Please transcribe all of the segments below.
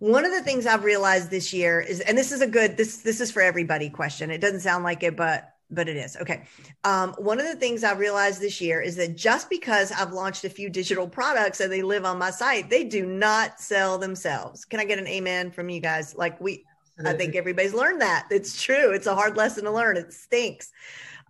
one of the things I've realized this year is, and this is a good this this is for everybody question. It doesn't sound like it, but but it is okay. Um, one of the things I realized this year is that just because I've launched a few digital products and they live on my site, they do not sell themselves. Can I get an amen from you guys? Like we, I think everybody's learned that. It's true. It's a hard lesson to learn. It stinks.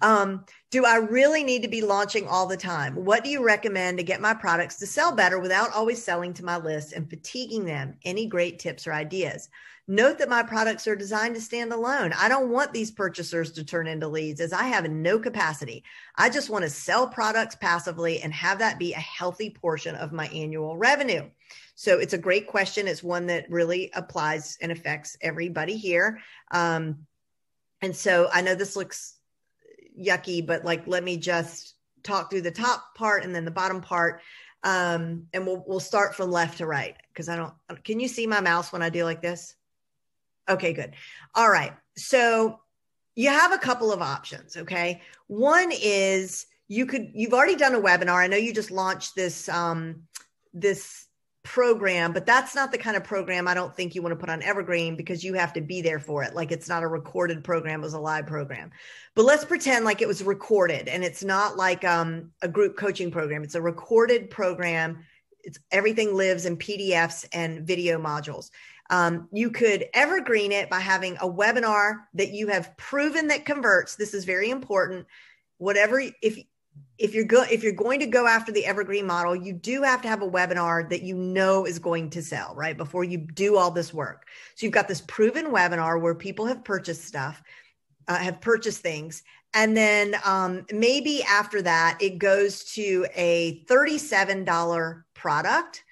Um, do I really need to be launching all the time? What do you recommend to get my products to sell better without always selling to my list and fatiguing them? Any great tips or ideas? Note that my products are designed to stand alone. I don't want these purchasers to turn into leads as I have no capacity. I just want to sell products passively and have that be a healthy portion of my annual revenue. So it's a great question. It's one that really applies and affects everybody here. Um, and so I know this looks yucky, but like let me just talk through the top part and then the bottom part. Um, and we'll we'll start from left to right because I don't. Can you see my mouse when I do like this? Okay, good. All right. So you have a couple of options. Okay, one is you could you've already done a webinar. I know you just launched this um, this program, but that's not the kind of program I don't think you want to put on Evergreen because you have to be there for it. Like it's not a recorded program, it was a live program. But let's pretend like it was recorded and it's not like um, a group coaching program, it's a recorded program. It's everything lives in PDFs and video modules. Um, you could evergreen it by having a webinar that you have proven that converts. This is very important. Whatever, if if you're go- if you're going to go after the evergreen model, you do have to have a webinar that you know is going to sell, right? Before you do all this work. So you've got this proven webinar where people have purchased stuff, uh, have purchased things, and then um, maybe after that it goes to a $37 product.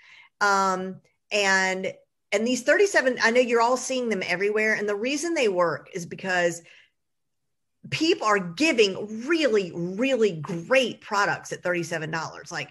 Um, and and these 37 I know you're all seeing them everywhere and the reason they work is because people are giving really, really great products at $37. Like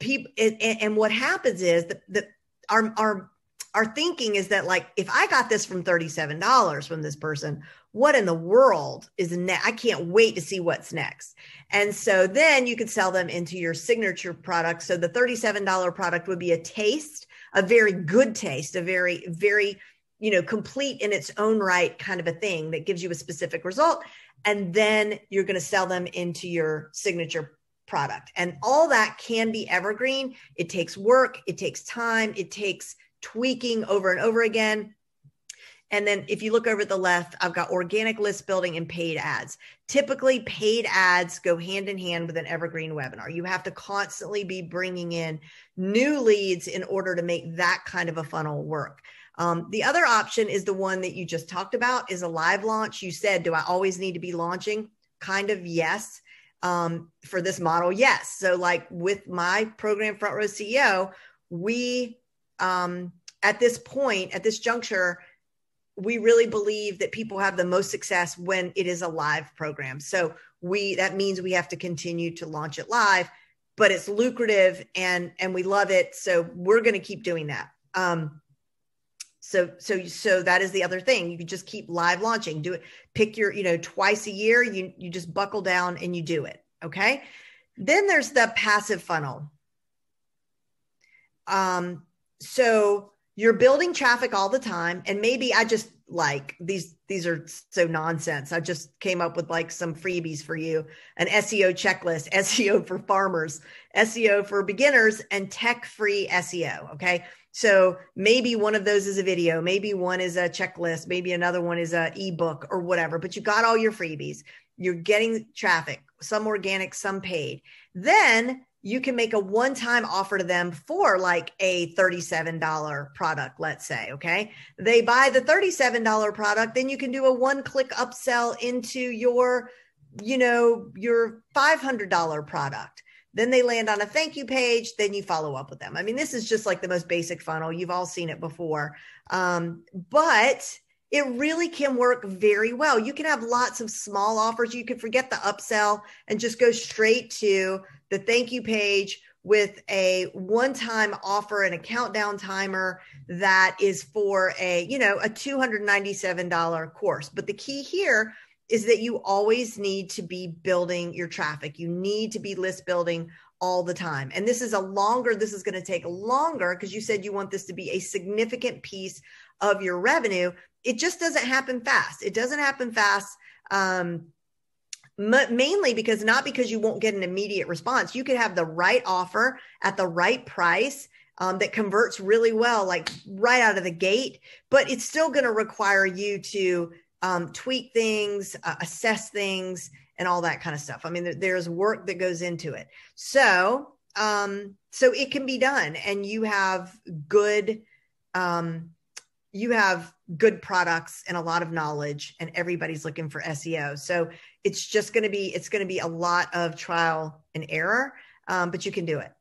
people, and, and what happens is that, that our, our, our thinking is that like, if I got this from $37 from this person, what in the world is next? I can't wait to see what's next. And so then you could sell them into your signature product. So the $37 product would be a taste, a very good taste, a very, very you know, complete in its own right kind of a thing that gives you a specific result. And then you're going to sell them into your signature product. And all that can be evergreen. It takes work, it takes time, it takes tweaking over and over again. And then if you look over at the left, I've got organic list building and paid ads. Typically, paid ads go hand in hand with an evergreen webinar. You have to constantly be bringing in new leads in order to make that kind of a funnel work. Um, the other option is the one that you just talked about is a live launch. You said, do I always need to be launching? Kind of yes. Um, for this model, yes. So like with my program front row CEO, we um, at this point, at this juncture, we really believe that people have the most success when it is a live program. So we that means we have to continue to launch it live, but it's lucrative and and we love it. So we're going to keep doing that. Um, so so so that is the other thing. You just keep live launching. Do it. Pick your you know twice a year. You you just buckle down and you do it. Okay. Then there's the passive funnel. Um. So you're building traffic all the time, and maybe I just like these these are so nonsense i just came up with like some freebies for you an seo checklist seo for farmers seo for beginners and tech free seo okay so maybe one of those is a video, maybe one is a checklist, maybe another one is a ebook or whatever, but you got all your freebies. You're getting traffic, some organic, some paid. Then you can make a one time offer to them for like a $37 product, let's say. Okay. They buy the $37 product, then you can do a one click upsell into your, you know, your $500 product. Then they land on a thank you page. Then you follow up with them. I mean, this is just like the most basic funnel. You've all seen it before. Um, but it really can work very well. You can have lots of small offers. You can forget the upsell and just go straight to the thank you page with a one-time offer and a countdown timer that is for a you know a $297 course but the key here is that you always need to be building your traffic. You need to be list building all the time. And this is a longer, this is going to take longer because you said you want this to be a significant piece of your revenue. It just doesn't happen fast. It doesn't happen fast. Um, mainly because not because you won't get an immediate response. You could have the right offer at the right price um, that converts really well, like right out of the gate, but it's still going to require you to um, tweak things, uh, assess things, and all that kind of stuff. I mean, there, there's work that goes into it. So, um, so it can be done, and you have good, um, you have good products and a lot of knowledge, and everybody's looking for SEO. So it's just going to be, it's going to be a lot of trial and error, um, but you can do it.